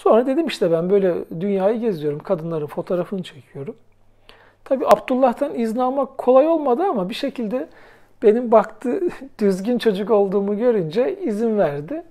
Sonra dedim işte ben böyle dünyayı geziyorum. Kadınların fotoğrafını çekiyorum. Tabi Abdullah'tan izin almak kolay olmadı ama bir şekilde benim baktı düzgün çocuk olduğumu görünce izin verdi.